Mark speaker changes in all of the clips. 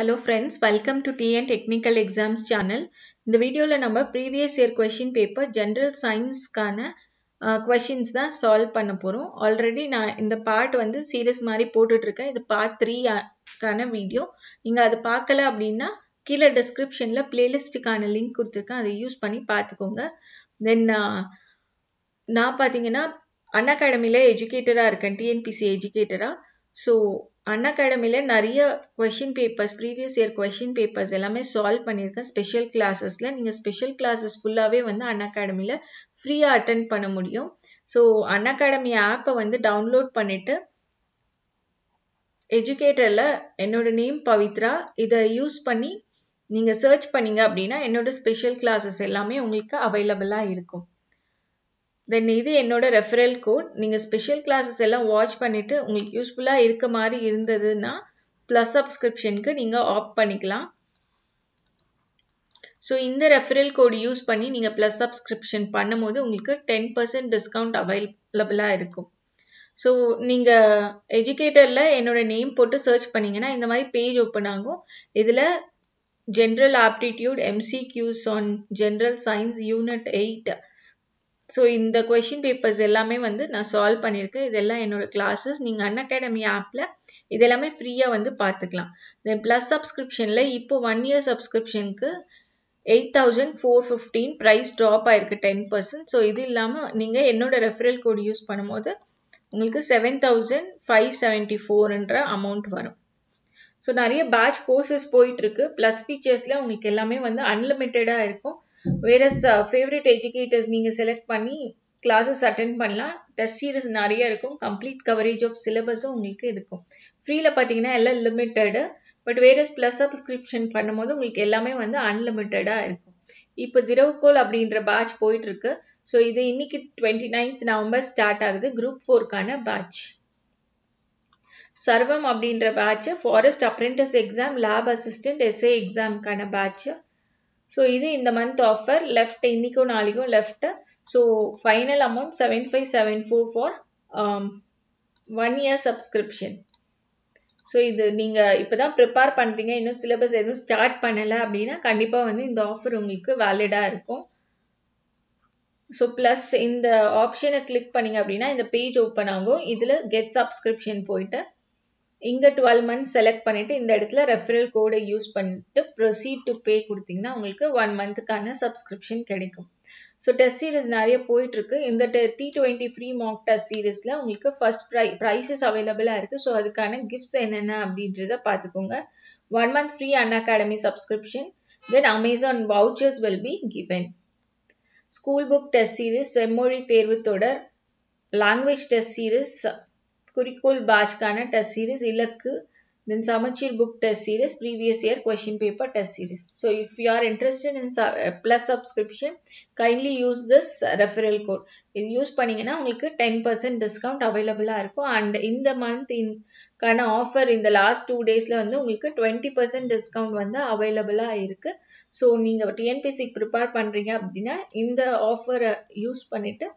Speaker 1: Hello friends welcome to TN technical exams channel இந்த வீடியோவில் நம்ம previous year question paper general சயின்ஸ்க்கான questions தான் சால்வ் பண்ண போகிறோம் ஆல்ரெடி நான் இந்த பார்ட் வந்து சீரியஸ் மாதிரி போட்டுட்ருக்கேன் இது பார்ட் த்ரீக்கான வீடியோ நீங்கள் அதை பார்க்கல அப்படின்னா கீழே டிஸ்கிரிப்ஷனில் பிளேலிஸ்ட்டுக்கான லிங்க் கொடுத்துருக்கேன் அதை யூஸ் பண்ணி பார்த்துக்கோங்க தென் uh, நான் பார்த்தீங்கன்னா அன் அகாடமியில் எஜுகேட்டராக இருக்கேன் டிஎன்பிசி எஜுகேட்டடாக ஸோ அண்ணா அகாடமியில் நிறைய question papers previous year question papers எல்லாமே சால்வ் பண்ணியிருக்கேன் ஸ்பெஷல் கிளாஸஸில் நீங்கள் ஸ்பெஷல் கிளாஸஸ் ஃபுல்லாகவே வந்து அண்ணா அகாடமியில் ஃப்ரீயாக அட்டன் பண்ண முடியும் ஸோ அண்ணா அகாடமி ஆப்பை வந்து டவுன்லோட் பண்ணிவிட்டு எஜுகேட்டரில் என்னோட நேம் பவித்ரா இதை யூஸ் பண்ணி நீங்கள் சர்ச் பண்ணிங்க அப்படின்னா என்னோடய ஸ்பெஷல் கிளாஸஸ் எல்லாமே உங்களுக்கு அவைலபிளாக இருக்கும் தென் இது என்னோட ரெஃபரல் கோட் நீங்கள் ஸ்பெஷல் கிளாஸஸ் எல்லாம் வாட்ச் பண்ணிவிட்டு உங்களுக்கு யூஸ்ஃபுல்லாக இருக்க மாதிரி இருந்ததுன்னா ப்ளஸ் சப்ஸ்கிரிப்ஷனுக்கு நீங்கள் ஆப்ட் பண்ணிக்கலாம் ஸோ இந்த ரெஃபரல் கோடு யூஸ் பண்ணி நீங்கள் ப்ளஸ் சப்ஸ்கிரிப்ஷன் பண்ணும்போது உங்களுக்கு டென் பர்சன்ட் டிஸ்கவுண்ட் அவைலபிளாக இருக்கும் ஸோ நீங்கள் எஜுகேட்டரில் என்னோட நேம் போட்டு சர்ச் பண்ணிங்கன்னா இந்த மாதிரி பேஜ் ஓப்பன் ஆகும் இதில் general aptitude MCQs on general science unit eight so இந்த கொஷின் பேப்பர்ஸ் எல்லாமே வந்து நான் சால்வ் பண்ணியிருக்கேன் இதெல்லாம் என்னோடய கிளாஸஸ் நீங்கள் அன் அகாடமி ஆப்பில் இதெல்லாமே ஃப்ரீயாக வந்து பார்த்துக்கலாம் தென் ப்ளஸ் சப்ஸ்கிரிப்ஷனில் இப்போ ஒன் இயர் சப்ஸ்கிரிப்ஷனுக்கு eight thousand four fifteen price drop ஆயிருக்கு டென் பர்சன்ட் ஸோ இது இல்லாமல் நீங்கள் என்னோடய ரெஃபரல் கோடு யூஸ் பண்ணும்போது உங்களுக்கு செவன் தௌசண்ட் ஃபைவ் செவன்ட்டி ஃபோர்ன்ற அமௌண்ட் வரும் ஸோ நிறைய பேட்ச் கோர்சஸ் போயிட்டுருக்கு ப்ளஸ் ஃபீச்சர்ஸில் உங்களுக்கு எல்லாமே வந்து அன்லிமிட்டடாக இருக்கும் வேறஸ் ஃபேவரட் எஜுகேட்டர்ஸ் நீங்கள் செலக்ட் பண்ணி கிளாஸஸ் அட்டன் பண்ணலாம் டெஸ்ட் சீரீஸ் நிறைய இருக்கும் கம்ப்ளீட் கவரேஜ் ஆஃப் சிலபஸும் உங்களுக்கு இருக்கும் ஃப்ரீயில் பார்த்தீங்கன்னா எல்லாம் limited but whereas plus subscription பண்ணும்போது உங்களுக்கு எல்லாமே வந்து அன்லிமிட்டடாக இருக்கும் இப்போ திரவுகோல் அப்படின்ற பேட்ச் போயிட்டுருக்கு ஸோ இது இன்னைக்கு டுவெண்ட்டி நைன்த் நவம்பர் ஸ்டார்ட் ஆகுது குரூப் ஃபோர்க்கான பேட்ச் சர்வம் அப்படின்ற batch forest apprentice exam lab assistant SA எக்ஸாமுக்கான பேட்ச்சு ஸோ இது இந்த மந்த் ஆஃபர் லெஃப்ட் இன்றைக்கும் நாளைக்கும் left so final amount seven five seven four for one year subscription so இது நீங்கள் இப்போ தான் ப்ரிப்பேர் பண்ணுறீங்க இன்னும் சிலபஸ் எதுவும் ஸ்டார்ட் பண்ணலை அப்படின்னா கண்டிப்பாக வந்து இந்த ஆஃபர் உங்களுக்கு வேலிடாக இருக்கும் ஸோ ப்ளஸ் இந்த ஆப்ஷனை கிளிக் பண்ணிங்க அப்படின்னா இந்த பேஜ் ஓப்பன் ஆகும் இதில் கெட் சப்ஸ்கிரிப்ஷன் போயிட்டு இங்கே டுவெல் மந்த்ஸ் செலக்ட் பண்ணிவிட்டு இந்த இடத்துல ரெஃபரல் கோடை யூஸ் பண்ணிட்டு ப்ரொசீட் டு பே கொடுத்தீங்கன்னா உங்களுக்கு ஒன் மந்த்துக்கான சப்ஸ்கிரிப்ஷன் கிடைக்கும் ஸோ டெஸ்ட் சீரீஸ் நிறைய போயிட்டுருக்கு இந்த T twenty free mark test சீரீஸில் உங்களுக்கு ஃபஸ்ட் ப்ரை ப்ரைஸஸ் அவைலபிளாக இருக்குது ஸோ அதுக்கான கிஃப்ட்ஸ் என்னென்ன அப்படின்றத பார்த்துக்கோங்க one month free Unacademy subscription then Amazon vouchers will be given school book test series செம்மொழி தேர்வு தொடர் லாங்குவேஜ் டெஸ்ட் சீரீஸ் குறிக்கோள் பேட்ச்க்கான டெஸ்ட் சீரீஸ் இலக்கு தென் சமச்சீர் book test series previous year question paper test series so if you are interested in plus subscription kindly use this referral code இது use பண்ணீங்கன்னா உங்களுக்கு ten percent discount அவைலபிளாக இருக்கும் and இந்த month இன்கான offer இந்த லாஸ்ட் டூ டேஸில் வந்து உங்களுக்கு டுவெண்ட்டி பர்சன்ட் டிஸ்கவுண்ட் வந்து அவைலபிளாக இருக்குது ஸோ நீங்கள் டிஎன்பிசிக்கு ப்ரிப்பேர் பண்ணுறீங்க அப்படின்னா இந்த ஆஃபரை யூஸ் பண்ணிவிட்டு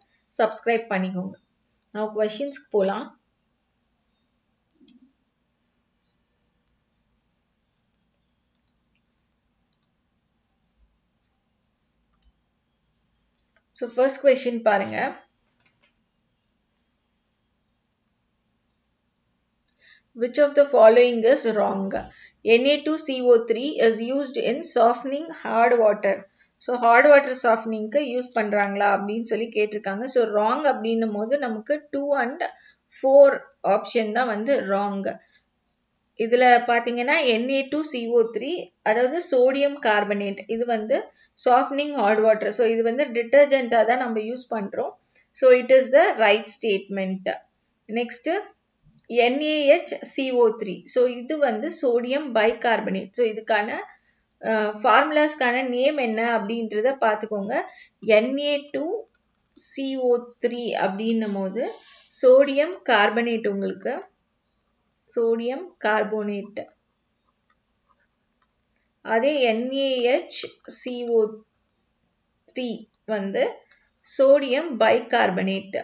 Speaker 1: சப்ஸ்கிரைப் பண்ணிக்கோங்க நான் கொஷின்ஸ்க்கு போகலாம் ஸோ ஃபர்ஸ்ட் கொஷின் பாருங்க which which of the following is wrong Na2CO3 is used in softening hard water so hard water சாஃப்ட்னிங்க்கு யூஸ் பண்ணுறாங்களா அப்படின்னு சொல்லி கேட்டிருக்காங்க ஸோ ராங் அப்படின்னும் போது நமக்கு டூ அண்ட் ஃபோர் ஆப்ஷன் தான் வந்து ராங் இதில் பார்த்தீங்கன்னா என்ஏ டூ சிஓ த்ரீ அதாவது சோடியம் கார்பனேட் இது வந்து சாஃப்ட்னிங் ஹாட் வாட்டர் ஸோ இது வந்து டிட்டர்ஜெண்ட்டாக தான் நம்ம யூஸ் பண்ணுறோம் so it is the right statement next NAH CO three so இது வந்து சோடியம் பை கார்பனேட் ஸோ இதுக்கான ஃபார்முலாஸ்க்கான நேம் என்ன அப்படின்றத பார்த்துக்கோங்க என்ஏ டூ சிஓ த்ரீ அப்படின்னும் போது சோடியம் கார்பனேட் உங்களுக்கு சோடியம் கார்போனேட் அதே NaH CO3 வந்து சோடியம் பைகார்பனேட்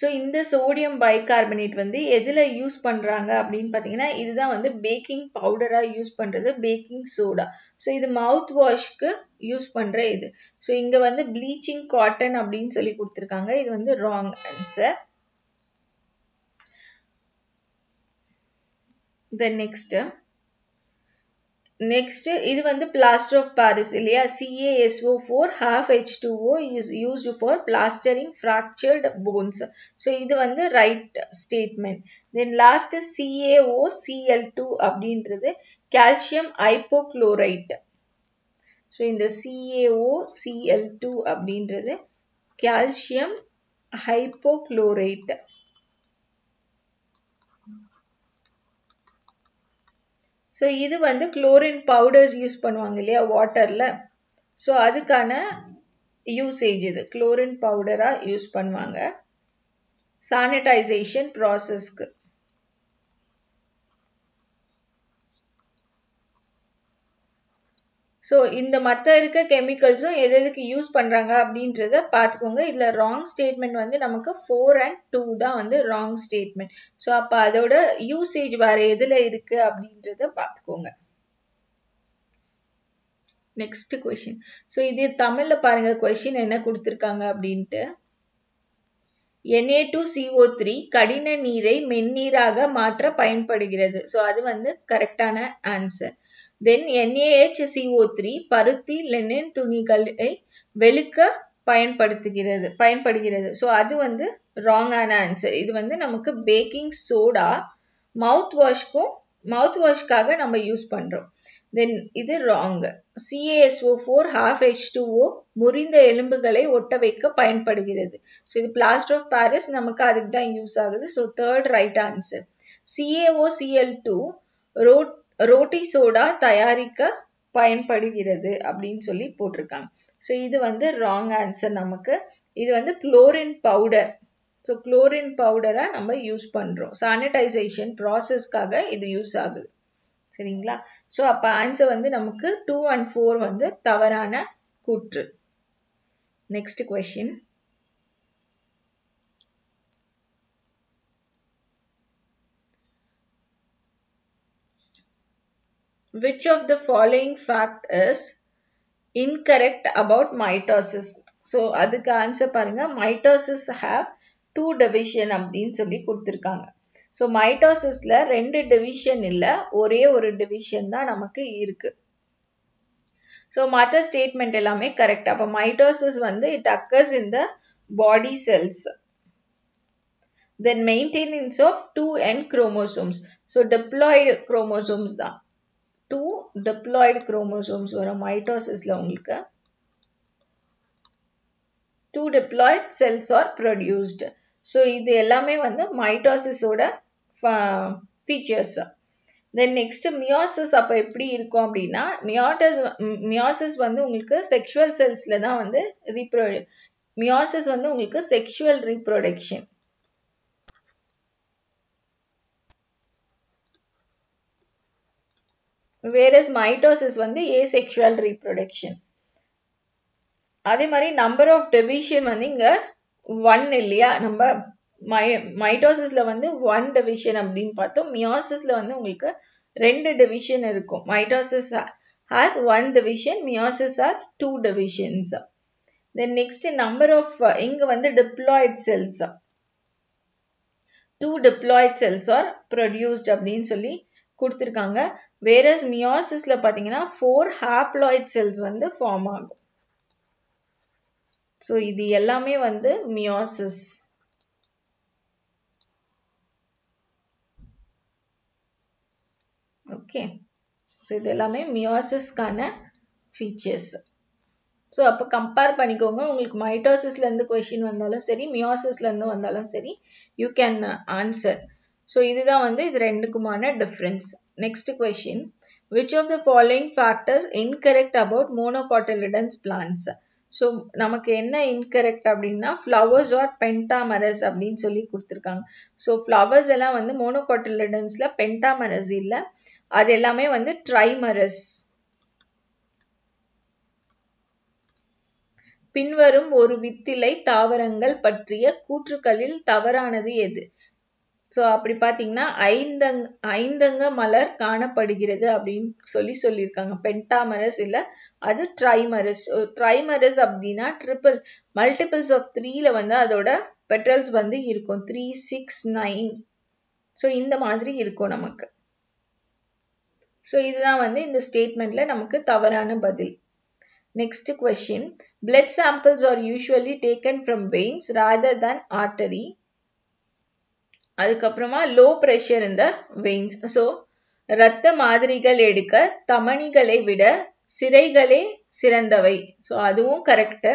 Speaker 1: ஸோ இந்த சோடியம் பைகார்பனேட் வந்து எதில் யூஸ் பண்ணுறாங்க அப்படின்னு பார்த்தீங்கன்னா இதுதான் வந்து பேக்கிங் பவுடராக யூஸ் பண்ணுறது பேக்கிங் சோடா ஸோ இது மவுத் வாஷ்க்கு யூஸ் பண்ணுற இது ஸோ இங்கே வந்து ப்ளீச்சிங் காட்டன் அப்படின்னு சொல்லி கொடுத்துருக்காங்க இது வந்து wrong answer the next next இது வந்து பிளாஸ்டர் ஆஃப் பாரிஸ் இல்லையா CASO four half H two O is used for plastering fractured bones so இது வந்து right statement then last CAO CL two அப்படின்றது கால்சியம் ஐப்போக்ளோரைட் ஸோ இந்த சிஏஓ சிஎல் டூ அப்படின்றது calcium hypochlorite so இது வந்து chlorine powders use பண்ணுவாங்க இல்லையா வாட்டரில் ஸோ அதுக்கான யூசேஜ் இது குளோரின் பவுடராக யூஸ் பண்ணுவாங்க சானிடைசேஷன் ப்ராசஸ்க்கு ஸோ இந்த மற்ற இருக்க கெமிக்கல்ஸும் எது எதுக்கு யூஸ் பண்ணுறாங்க அப்படின்றத பார்த்துக்கோங்க இதில் ராங் ஸ்டேட்மெண்ட் வந்து நமக்கு ஃபோர் அண்ட் டூ தான் வந்து ராங் ஸ்டேட்மெண்ட் ஸோ அப்போ அதோட யூசேஜ் வேறு எதில் இருக்குது அப்படின்றத பார்த்துக்கோங்க நெக்ஸ்ட் கொஷின் ஸோ இது தமிழில் பாருங்கள் கொஷின் என்ன கொடுத்துருக்காங்க அப்படின்ட்டு என்ஏ டு சிஓ த்ரீ கடின நீரை மென்னீராக மாற்ற பயன்படுகிறது ஸோ அது வந்து கரெக்டான ஆன்சர் தென் த்ரீ பருத்தி லெனின் துணிகளை வெளுக்க பயன்படுத்துகிறது பயன்படுகிறது ஸோ அது வந்து ராங்கான ஆன்சர் இது வந்து நமக்கு பேக்கிங் சோடா மவுத் வாஷ்க்கும் மவுத் வாஷ்க்காக நம்ம யூஸ் பண்ணுறோம் தென் இது wrong CASO four half H two O முறிந்த எலும்புகளை ஒட்ட வைக்க பயன்படுகிறது ஸோ இது பிளாஸ்டர் ஆஃப் பாரிஸ் நமக்கு அதுக்கு தான் யூஸ் ஆகுது so third right answer CAO CL two ரோட் ரோட்டி சோடா தயாரிக்க பயன்படுகிறது அப்படின்னு சொல்லி போட்டிருக்காங்க ஸோ இது வந்து ராங் ஆன்சர் நமக்கு இது வந்து குளோரின் பவுடர் ஸோ குளோரின் பவுடரை நம்ம யூஸ் பண்ணுறோம் சானிடைசேஷன் ப்ராசஸ்க்காக இது யூஸ் ஆகுது சரிங்களா ஸோ அப்போ ஆன்சர் வந்து நமக்கு டூ அண்ட் ஃபோர் வந்து தவறான கூற்று next question Which of the following fact is incorrect about mitosis? So அதுக்கு ஆன்சர் பாருங்க மைட்டோசிஸ் ஹாவ் டூ டிவிஷன் அப்படின்னு சொல்லி கொடுத்துருக்காங்க ஸோ மைட்டோசிஸில் ரெண்டு டிவிஷன் இல்லை ஒரே ஒரு டிவிஷன் தான் நமக்கு இருக்குது ஸோ மற்ற ஸ்டேட்மெண்ட் எல்லாமே கரெக்ட் அப்போ மைட்டோசிஸ் வந்து it occurs in the body cells then maintenance of two N chromosomes so diploid chromosomes தான் டூ டெப்ளாய்டு குரோமோசோம்ஸ் வரும் மைட்டோசிஸில் உங்களுக்கு two diploid cells are produced so இது எல்லாமே வந்து மைட்டோசிஸோட ஃபீச்சர்ஸ் தென் நெக்ஸ்ட் மியாசிஸ் அப்போ எப்படி இருக்கும் அப்படின்னா மியாட்டஸ் மியாசிஸ் வந்து உங்களுக்கு செக்ஷுவல் செல்ஸில் தான் வந்து ரீப்ரோ மியாசிஸ் வந்து உங்களுக்கு செக்ஷுவல் ரீப்ரொடக்ஷன் வேரஸ் மைட்டோசிஸ் வந்து ஏ செக்ஷுவல் ரீப்ரொடக்ஷன் அதே மாதிரி நம்பர் ஆஃப் டெவிஷன் வந்து இங்கே ஒன் இல்லையா நம்ம மை மைட்டோசிஸில் வந்து ஒன் டிவிஷன் அப்படின்னு பார்த்தோம் மியாசிஸில் வந்து உங்களுக்கு ரெண்டு டிவிஷன் இருக்கும் mitosis has one division meiosis has two divisions then next number of இங்கே வந்து diploid cells two diploid cells are produced அப்படின்னு சொல்லி கொடுத்துருக்காங்க வேரஸ் மியாசிஸ்ல பார்த்தீங்கன்னா ஃபோர் ஹாப்ளாய்ட் செல்ஸ் வந்து ஃபார்ம் ஆகும் ஸோ இது எல்லாமே வந்து மியாசிஸ் ஓகே ஸோ இது எல்லாமே மியாசிஸ்க்கான ஃபீச்சர்ஸ் ஸோ அப்போ கம்பேர் பண்ணிக்கோங்க உங்களுக்கு மைட்டோசிஸ்லேருந்து கொஷின் வந்தாலும் சரி இருந்து வந்தாலும் சரி யூ கேன் ஆன்சர் ஸோ இதுதான் வந்து இது ரெண்டுக்குமான difference next question which of the following factors incorrect about monocotyledons plants so நமக்கு என்ன இன்கரெக்ட் அப்படின்னா ஃப்ளவர்ஸ் ஆர் பென்டாமரஸ் அப்படின்னு சொல்லி கொடுத்துருக்காங்க ஸோ ஃப்ளவர்ஸ் எல்லாம் வந்து மோனோகாட்டிலிடன்ஸில் பென்டாமரஸ் இல்லை அது எல்லாமே வந்து ட்ரைமரஸ் பின்வரும் ஒரு வித்திலை தாவரங்கள் பற்றிய கூற்றுக்களில் தவறானது எது ஸோ அப்படி பார்த்தீங்கன்னா ஐந்தங் ஐந்தங்க மலர் காணப்படுகிறது அப்படின்னு சொல்லி சொல்லியிருக்காங்க பென்டாமரஸ் இல்லை அது ட்ரைமரஸ் ட்ரைமரஸ் அப்படின்னா ட்ரிபிள் மல்டிபிள்ஸ் ஆஃப் த்ரீல வந்து அதோட பெட்டல்ஸ் வந்து இருக்கும் த்ரீ சிக்ஸ் நைன் ஸோ இந்த மாதிரி இருக்கும் நமக்கு ஸோ இதுதான் வந்து இந்த ஸ்டேட்மெண்ட்ல நமக்கு தவறான பதில் next question blood samples are usually taken from veins rather than artery அதுக்கப்புறமா லோ ப்ரெஷர் இந்த வெயின்ஸ் ஸோ இரத்த மாதிரிகள் எடுக்க தமணிகளை விட சிறைகளே சிறந்தவை ஸோ அதுவும் கரெக்டு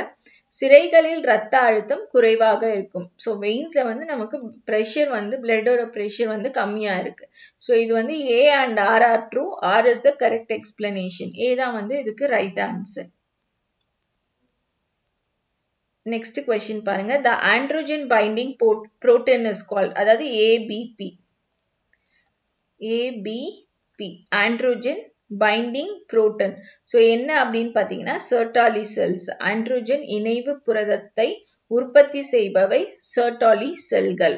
Speaker 1: சிறைகளில் ரத்த அழுத்தம் குறைவாக இருக்கும் ஸோ வெயின்ஸில் வந்து நமக்கு ப்ரெஷர் வந்து பிளட்டோட ப்ரெஷர் வந்து கம்மியாக இருக்குது ஸோ இது வந்து A and R R true R is the correct explanation A தான் வந்து இதுக்கு ரைட் ஆன்சர் நெக்ஸ்ட் கொஷின் பாருங்க the androgen binding protein is called அதாவது ABP ABP androgen binding protein so என்ன அப்படின்னு பார்த்தீங்கன்னா சர்டாலி செல்ஸ் ஆண்ட்ரோஜன் இணைவு புரதத்தை உற்பத்தி செய்பவை சர்டாலி செல்கள்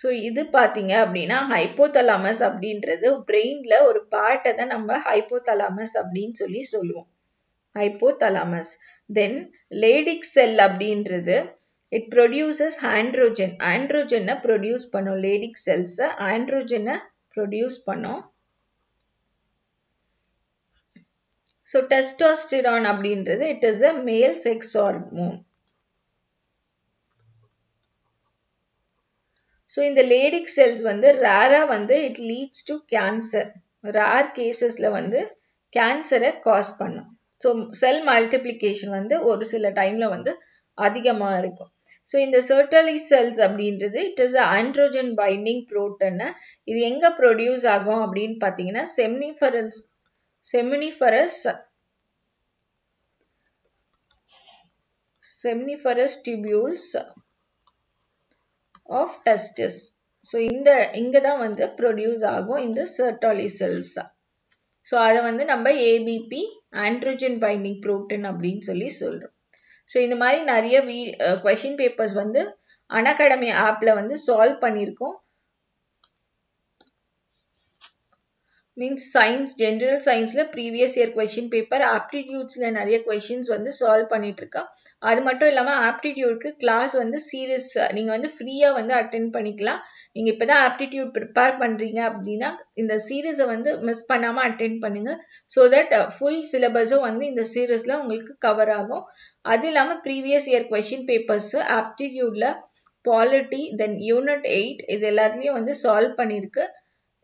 Speaker 1: ஸோ இது பார்த்தீங்க அப்படின்னா ஹைப்போதலாமஸ் அப்படின்றது பிரெயினில் ஒரு பார்ட்டை தான் நம்ம ஹைப்போதலாமஸ் அப்படின்னு சொல்லி சொல்லுவோம் ஹைப்போதலாமஸ் தென் லேடிக் செல் அப்படின்றது இட் ப்ரொடியூசஸ் ஆண்ட்ரோஜன் ஆண்ட்ரோஜனை ப்ரொடியூஸ் பண்ணும் லேடிக் செல்ஸை ஆண்ட்ரோஜனை ப்ரொடியூஸ் பண்ணும் ஸோ டெஸ்டாஸ்டிரான் அப்படின்றது it is a male sex hormone so இந்த லேடிக் செல்ஸ் வந்து ரேராக வந்து it leads to cancer rare கேசஸில் வந்து கேன்சரை காஸ் பண்ணும் ஸோ செல் மல்டிப்ளிகேஷன் வந்து ஒரு சில டைமில் வந்து அதிகமாக இருக்கும் ஸோ இந்த சர்டலி செல்ஸ் அப்படின்றது it is a androgen binding ப்ரோட்டன்னு இது எங்கே ப்ரொடியூஸ் ஆகும் அப்படின்னு பார்த்தீங்கன்னா seminiferous seminiferous seminiferous tubules of testis. So இந்த இங்கே தான் வந்து ப்ரொடியூஸ் ஆகும் இந்த சர்டாலி cells. ஸோ அதை வந்து நம்ம ஏபிபி ஆண்ட்ரோஜன் பைண்டிங் Protein அப்படின்னு சொல்லி சொல்லும். ஸோ இந்த மாதிரி நிறைய வீ கொஷின் பேப்பர்ஸ் வந்து அனகடமி ஆப்பில் வந்து சால்வ் பண்ணியிருக்கோம் மீன்ஸ் சயின்ஸ் ஜென்ரல் scienceல ப்ரீவியஸ் இயர் கொஷின் பேப்பர் aptitudesல நிறைய கொஷின்ஸ் வந்து சால்வ் பண்ணிகிட்ருக்கோம் அது மட்டும் இல்லாமல் ஆப்டிடியூட்க்கு கிளாஸ் வந்து சீரியஸ் நீங்கள் வந்து ஃப்ரீயாக வந்து அட்டென்ட் பண்ணிக்கலாம் நீங்கள் இப்போ தான் ஆப்டிடியூட் ப்ரிப்பேர் பண்ணுறீங்க அப்படின்னா இந்த சீரீஸை வந்து மிஸ் பண்ணாமல் அட்டென்ட் பண்ணுங்கள் ஸோ தட் ஃபுல் சிலபஸும் வந்து இந்த சீரீஸில் உங்களுக்கு கவர் ஆகும் அது இல்லாமல் ப்ரீவியஸ் இயர் கொஷின் பேப்பர்ஸு ஆப்டிடியூடில் பாலிட்டி தென் யூனிட் எயிட் இது எல்லாத்துலேயும் வந்து சால்வ் பண்ணியிருக்கு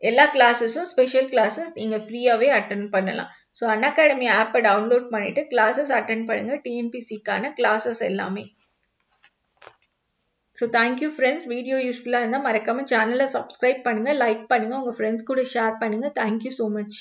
Speaker 1: எல்லா கிளாஸஸும் ஸ்பெஷல் கிளாஸஸ் நீங்கள் ஃப்ரீயாகவே அட்டன் பண்ணலாம் ஸோ அன் அகாடமி ஆப்பை டவுன்லோட் பண்ணிவிட்டு கிளாஸஸ் அட்டன் பண்ணுங்கள் டிஎன்பிசிக்கான கிளாஸஸ் எல்லாமே ஸோ தேங்க்யூ ஃப்ரெண்ட்ஸ் வீடியோ யூஸ்ஃபுல்லாக இருந்தால் மறக்காமல் சேனலை சப்ஸ்கிரைப் பண்ணுங்கள் லைக் பண்ணுங்கள் உங்கள் ஃப்ரெண்ட்ஸ் கூட ஷேர் பண்ணுங்கள் தேங்க்யூ ஸோ மச்